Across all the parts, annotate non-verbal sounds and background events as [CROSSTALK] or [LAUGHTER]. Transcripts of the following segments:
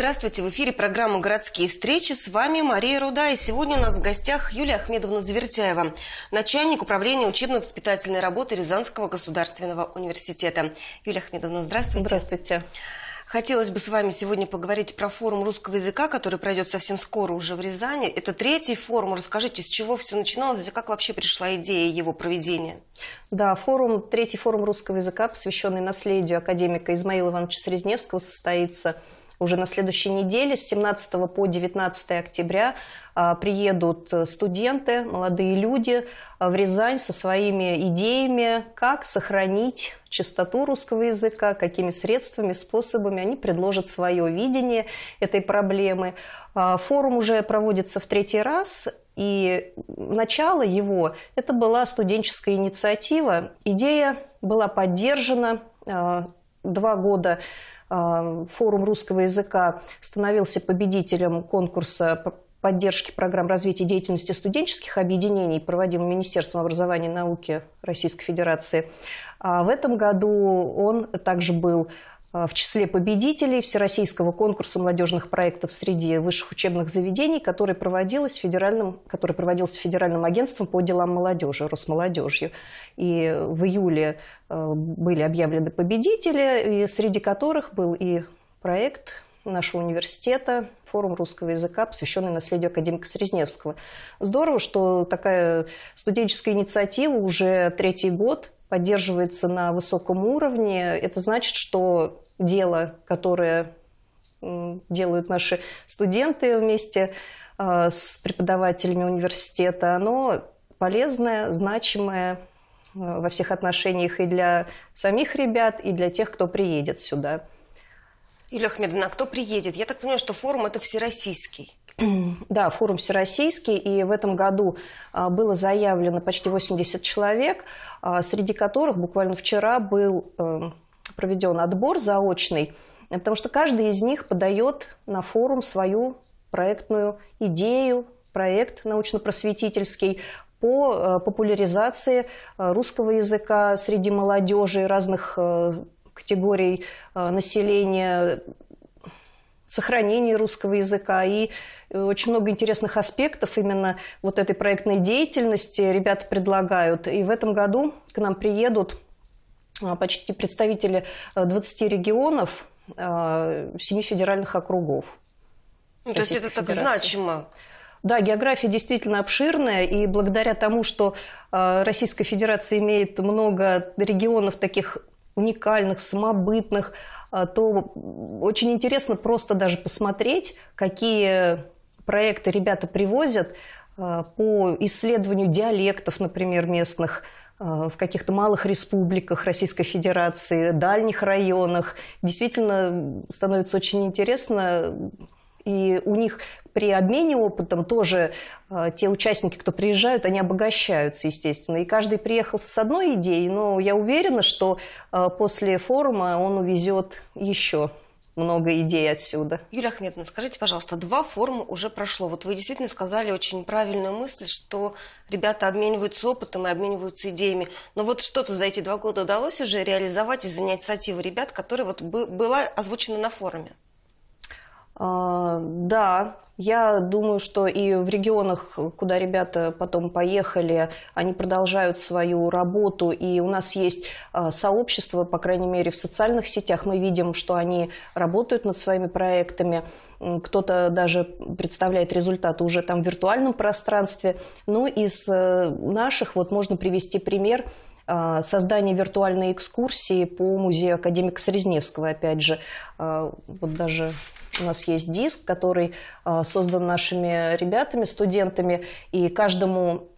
Здравствуйте, в эфире программа «Городские встречи». С вами Мария Руда, и сегодня у нас в гостях Юлия Ахмедовна Завертяева, начальник управления учебно-воспитательной работы Рязанского государственного университета. Юлия Ахмедовна, здравствуйте. Здравствуйте. Хотелось бы с вами сегодня поговорить про форум русского языка, который пройдет совсем скоро уже в Рязани. Это третий форум. Расскажите, с чего все начиналось и как вообще пришла идея его проведения? Да, форум, третий форум русского языка, посвященный наследию академика Измаила Ивановича Срезневского, состоится уже на следующей неделе с 17 по 19 октября а, приедут э, студенты, молодые люди а, в Рязань со своими идеями, как сохранить чистоту русского языка, какими средствами, способами они предложат свое видение этой проблемы. А, форум уже проводится в третий раз, и начало его – это была студенческая инициатива. Идея была поддержана два года а, форум русского языка становился победителем конкурса поддержки программ развития деятельности студенческих объединений, проводимого Министерством образования и науки Российской Федерации. А в этом году он также был а, в числе победителей Всероссийского конкурса молодежных проектов среди высших учебных заведений, который, проводилось федеральным, который проводился Федеральным агентством по делам молодежи, Росмолодежью. И в июле а, были объявлены победители, и среди которых был и проект нашего университета, форум русского языка, посвященный наследию академика Срезневского. Здорово, что такая студенческая инициатива уже третий год – поддерживается на высоком уровне, это значит, что дело, которое делают наши студенты вместе а, с преподавателями университета, оно полезное, значимое а, во всех отношениях и для самих ребят, и для тех, кто приедет сюда. Юлия Ахмедовна, а кто приедет? Я так понимаю, что форум это всероссийский. [CLEARS THROAT] Да, форум всероссийский, и в этом году а, было заявлено почти 80 человек, а, среди которых буквально вчера был эм, проведен отбор заочный, потому что каждый из них подает на форум свою проектную идею, проект научно-просветительский по э, популяризации э, русского языка среди молодежи разных э, категорий населения, сохранении русского языка и э, очень много интересных аспектов именно вот этой проектной деятельности ребята предлагают. И в этом году к нам приедут э, почти представители 20 э, регионов, 7 федеральных округов. Ну, то есть это так Федерации. значимо. Да, география действительно обширная, и благодаря тому, что Российская Федерация имеет много регионов таких уникальных, самобытных, а, то очень интересно просто даже посмотреть, какие проекты ребята привозят а, по исследованию диалектов, например, местных, а, в каких-то малых республиках Российской Федерации, дальних районах. Действительно, становится очень интересно. И у них при обмене опытом тоже э, те участники, кто приезжают, они обогащаются, естественно. И каждый приехал с одной идеей, но я уверена, что э, после форума он увезет еще много идей отсюда. Юлия Ахметовна, скажите, пожалуйста, два форума уже прошло. Вот вы действительно сказали очень правильную мысль, что ребята обмениваются опытом и обмениваются идеями. Но вот что-то за эти два года удалось уже реализовать из за инициативы ребят, которая вот была озвучена на форуме? А, да, я думаю, что и в регионах, куда ребята потом поехали, они продолжают свою работу. И у нас есть а, сообщество, по крайней мере, в социальных сетях. Мы видим, что они работают над своими проектами. Кто-то даже представляет результаты уже там в виртуальном пространстве. Ну, из э, наших вот можно привести пример – а, создание виртуальной экскурсии по музею академика Срезневского, опять же, а, вот даже у нас есть диск, который а, создан нашими ребятами, студентами, и каждому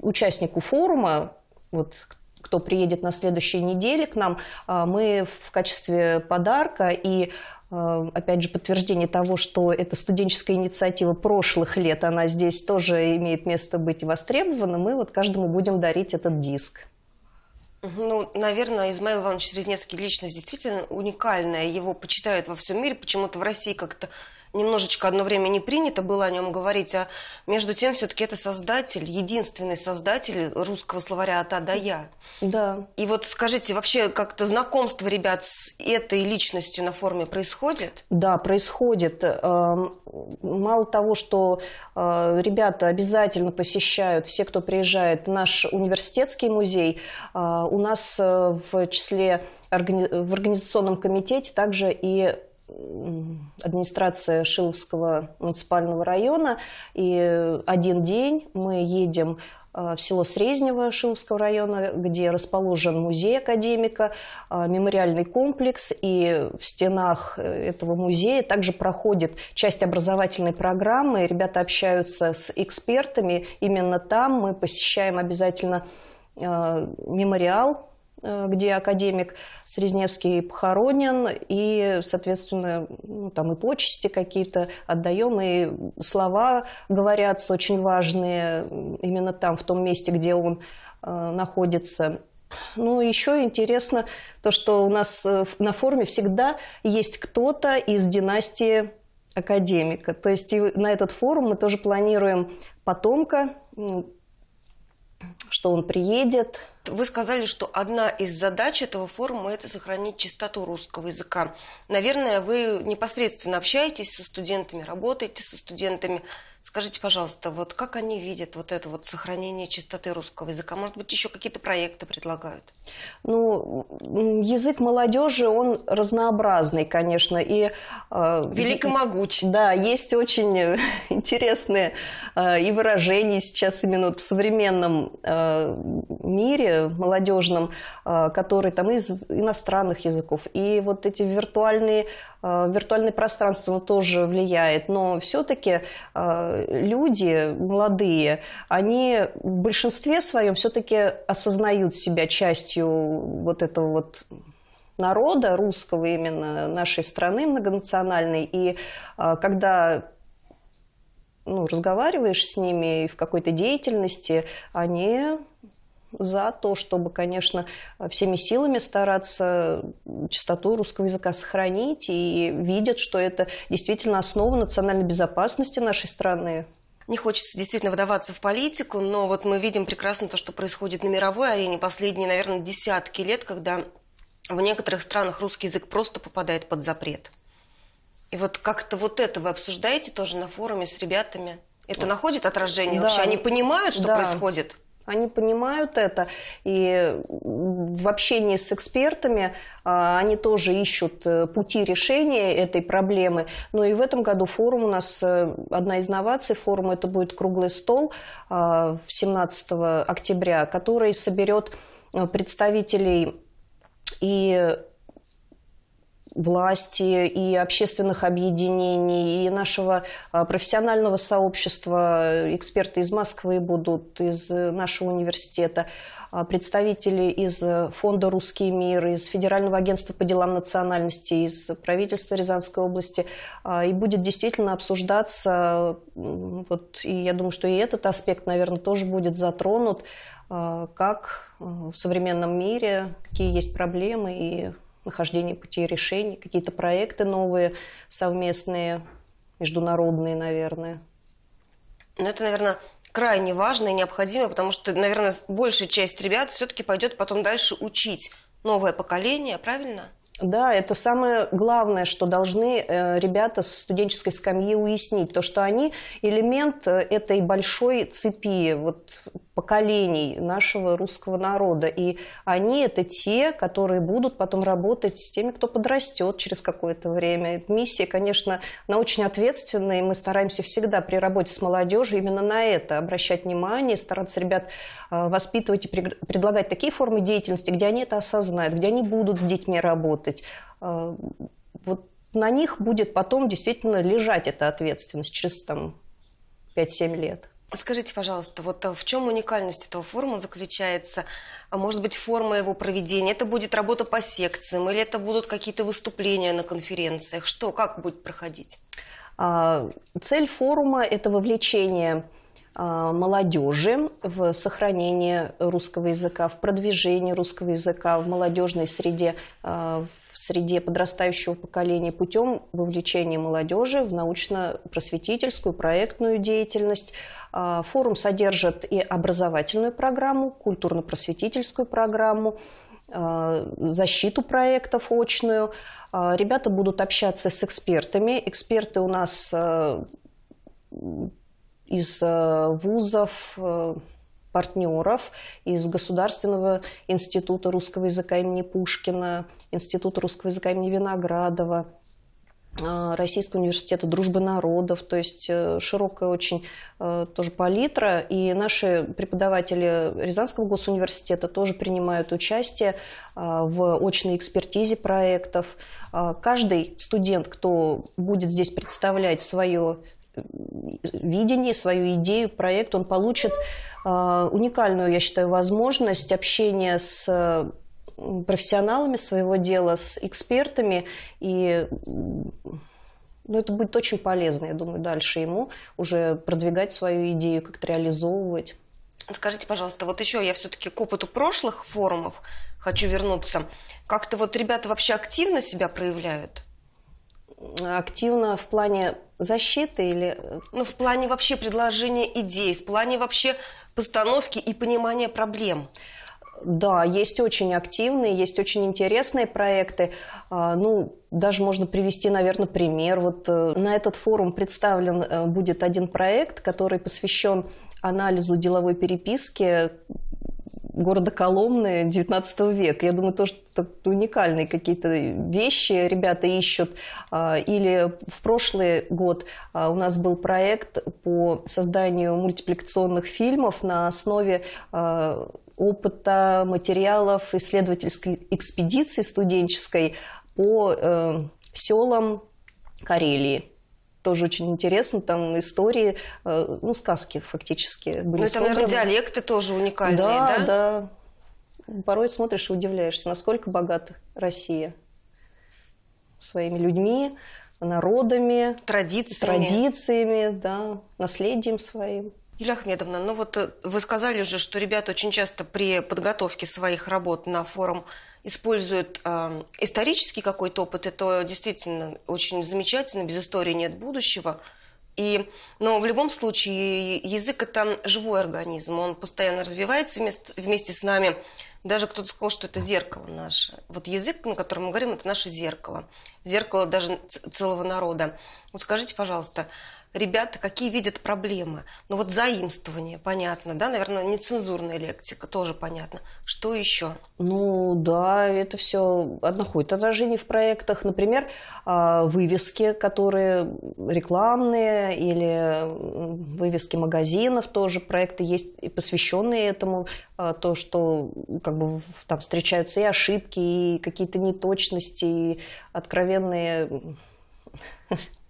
участнику форума, вот кто приедет на следующей неделе к нам, мы в качестве подарка и Эм, опять же, подтверждение того, что эта студенческая инициатива прошлых лет, она здесь тоже имеет место быть востребована, мы вот каждому будем дарить этот диск. Ну, наверное, Измаил Иванович Резневский личность действительно уникальная. Его почитают во всем мире. Почему-то в России как-то немножечко одно время не принято было о нем говорить, а между тем все-таки это создатель, единственный создатель русского словаря «От А до Я». Да. И вот скажите, вообще как-то знакомство ребят с этой личностью на форуме происходит? Да, происходит. Эм, мало того, что э, ребята обязательно посещают, все, кто приезжает, наш университетский музей, э, у нас э, в числе в организационном комитете также и администрация Шиловского муниципального района. И один день мы едем а, в село Срезнево Шиловского района, где расположен музей академика, а, мемориальный комплекс. И в стенах э, этого музея также проходит часть образовательной программы. Ребята общаются с экспертами. Именно там мы посещаем обязательно а, мемориал Э, где академик Срезневский похоронен, и, соответственно, ну, там и почести какие-то отдаем, и слова говорятся очень важные именно там, в том месте, где он э, находится. Ну, еще интересно то, что у нас э, на форуме всегда есть кто-то из династии академика. То есть на этот форум мы тоже планируем потомка, что он приедет, вы сказали, что одна из задач этого форума – это сохранить чистоту русского языка. Наверное, вы непосредственно общаетесь со студентами, работаете со студентами. Скажите, пожалуйста, вот как они видят вот это вот сохранение чистоты русского языка? Может быть, еще какие-то проекты предлагают? Ну, язык молодежи, он разнообразный, конечно, и... Э, Велик и могуч. Да, есть очень э, интересные э, и выражения сейчас именно в современном э, мире, молодежном, э, который там из иностранных языков. И вот эти виртуальные э, виртуальные пространства ну, тоже влияет, но все-таки э, люди молодые, они в большинстве своем все-таки осознают себя частью вот этого вот народа русского именно нашей страны многонациональной. И когда ну, разговариваешь с ними в какой-то деятельности, они за то, чтобы, конечно, всеми силами стараться чистоту русского языка сохранить и видят, что это действительно основа национальной безопасности нашей страны, не хочется действительно вдаваться в политику, но вот мы видим прекрасно то, что происходит на мировой арене последние, наверное, десятки лет, когда в некоторых странах русский язык просто попадает под запрет. И вот как-то вот это вы обсуждаете тоже на форуме с ребятами? Это находит отражение да. вообще? Они понимают, что да. происходит? Они понимают это, и в общении с экспертами а, они тоже ищут э, пути решения этой проблемы. Но ну и в этом году форум у нас, э, одна из новаций форума, это будет круглый стол 17 а, октября, который соберет э, представителей и власти и общественных объединений, и нашего а, профессионального сообщества. Эксперты из Москвы будут, из нашего университета а, представители из фонда «Русский мир», из Федерального агентства по делам национальности, из правительства Рязанской области. А, и будет действительно обсуждаться, вот, и я думаю, что и этот аспект, наверное, тоже будет затронут, как в современном мире, какие есть проблемы и нахождение путей решений, какие-то проекты новые, совместные, международные, наверное. Ну, это, наверное, крайне важно и необходимо, потому что, наверное, большая часть ребят все-таки пойдет потом дальше учить новое поколение, правильно? Да, это самое главное, что должны э, ребята с студенческой скамьи уяснить, то, что они элемент э, этой большой цепи, вот поколений нашего русского народа. И они это те, которые будут потом работать с теми, кто подрастет через какое-то время. Эта миссия, конечно, она очень ответственная, и мы стараемся всегда при работе с молодежью именно на это обращать внимание, стараться ребят а, воспитывать и предлагать такие формы деятельности, где они это осознают, где они будут с детьми работать. А, вот на них будет потом действительно лежать эта ответственность через там, 5-7 лет. Скажите, пожалуйста, вот э, в чем уникальность этого форума заключается? А может быть, форма его проведения? Это будет работа по секциям или это будут какие-то выступления на конференциях? Что, как будет проходить? А, цель форума – это вовлечение Э, молодежи в сохранении русского языка, в продвижении русского языка в молодежной среде, э, в среде подрастающего поколения путем вовлечения молодежи в научно-просветительскую, проектную деятельность. Э, форум содержит и образовательную программу, культурно-просветительскую программу, защиту проектов очную. Ребята будут общаться с экспертами. Эксперты у нас из э, вузов, э, партнеров из Государственного института русского языка имени Пушкина, Института русского языка имени Виноградова, э, Российского университета дружбы народов, то есть широкая очень тоже палитра. И наши преподаватели Рязанского госуниверситета тоже принимают участие в очной экспертизе проектов. Каждый студент, кто будет здесь представлять свое видение, свою идею, проект, он получит а, уникальную, я считаю, возможность общения с профессионалами своего дела, с экспертами, и ну, это будет очень полезно, я думаю, дальше ему уже продвигать свою идею, как-то реализовывать. Скажите, пожалуйста, вот еще я все-таки к опыту прошлых форумов хочу вернуться. Как-то вот ребята вообще активно себя проявляют? активно в плане защиты или... Э, ну, в плане вообще предложения идей, в плане вообще постановки и понимания проблем. Да, есть очень активные, есть очень интересные проекты. А, ну, даже можно привести, наверное, пример. Вот э, на этот форум представлен э, будет один проект, который посвящен анализу деловой переписки города Коломны 19 века. Я думаю, то, что уникальные какие-то вещи ребята ищут. А, или в прошлый год а, у нас был проект по созданию мультипликационных фильмов на основе а, опыта, материалов исследовательской экспедиции студенческой по э, селам Карелии тоже очень интересно, там истории, э, ну, сказки фактически были Ну, это, наверное, диалекты тоже уникальные, да? Да, да. Порой смотришь и удивляешься, насколько богата Россия своими людьми, народами, традициями, традициями да, наследием своим. Юлия Ахмедовна, ну вот э, вы сказали же, что ребята очень часто при подготовке своих работ на форум используют э, исторический какой-то опыт. Это действительно очень замечательно, без истории нет будущего. И, но в любом случае язык – это живой организм, он постоянно развивается вместе, вместе с нами. Даже кто-то сказал, что это зеркало наше. Вот язык, на котором мы говорим, это наше зеркало. Зеркало даже целого народа. Вот скажите, пожалуйста, ребята какие видят проблемы. Ну вот заимствование, понятно, да, наверное, нецензурная лексика, тоже понятно. Что еще? Ну да, это все находит отражение в проектах. Например, а, вывески, которые рекламные или вывески магазинов тоже проекты есть и посвященные этому, а, то, что как бы там встречаются и ошибки, и какие-то неточности, и откровенные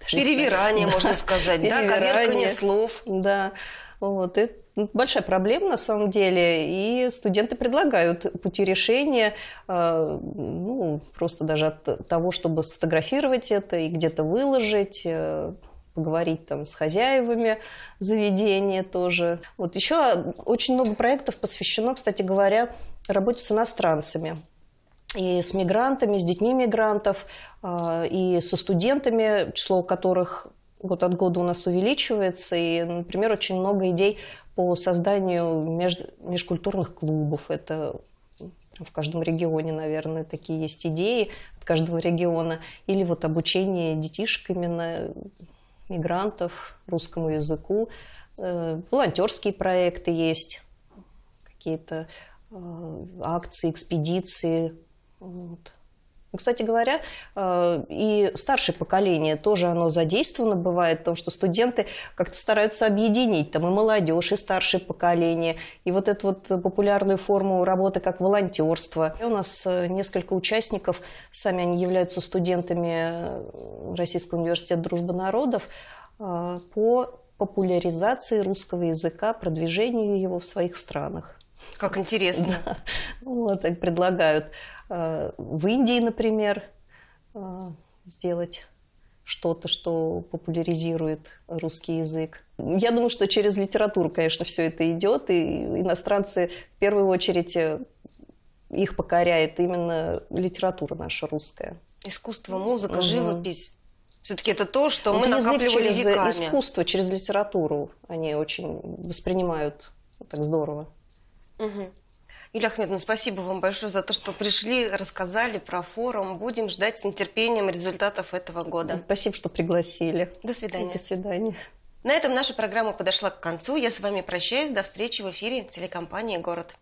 Перевирание, можно сказать, да, коверкание слов. Да, вот, это большая проблема на самом деле, и студенты предлагают пути решения, э, ну, просто даже от того, чтобы сфотографировать это и где-то выложить, э, поговорить там с хозяевами заведения тоже. Вот еще очень много проектов посвящено, кстати говоря, работе с иностранцами и с мигрантами, с детьми мигрантов, а, и со студентами, число которых год от года у нас увеличивается. И, например, очень много идей по созданию меж... межкультурных клубов. Это в каждом регионе, наверное, такие есть идеи от каждого региона. Или вот обучение детишек именно мигрантов русскому языку. Э, волонтерские проекты есть, какие-то а, акции, экспедиции, вот. Ну, кстати говоря, э, и старшее поколение тоже оно задействовано бывает, потому что студенты как-то стараются объединить там и молодежь, и старшее поколение. И вот эту вот популярную форму работы как волонтерство. И у нас э, несколько участников, сами они являются студентами э, Российского университета дружбы народов, по популяризации русского языка, продвижению его в своих странах. Как интересно. Да. Вот, так предлагают э, в Индии, например, э, сделать что-то, что популяризирует русский язык. Я думаю, что через литературу, конечно, все это идет, и иностранцы в первую очередь э, их покоряет именно литература наша русская. Искусство, музыка, угу. живопись. Все-таки это то, что вот мы накапливали через веками. Искусство через литературу они очень воспринимают так здорово. Угу. Юлия Ахмедовна, спасибо вам большое за то, что пришли, рассказали про форум. Будем ждать с нетерпением результатов этого года. Спасибо, что пригласили. До свидания. До свидания. На этом наша программа подошла к концу. Я с вами прощаюсь. До встречи в эфире телекомпании «Город».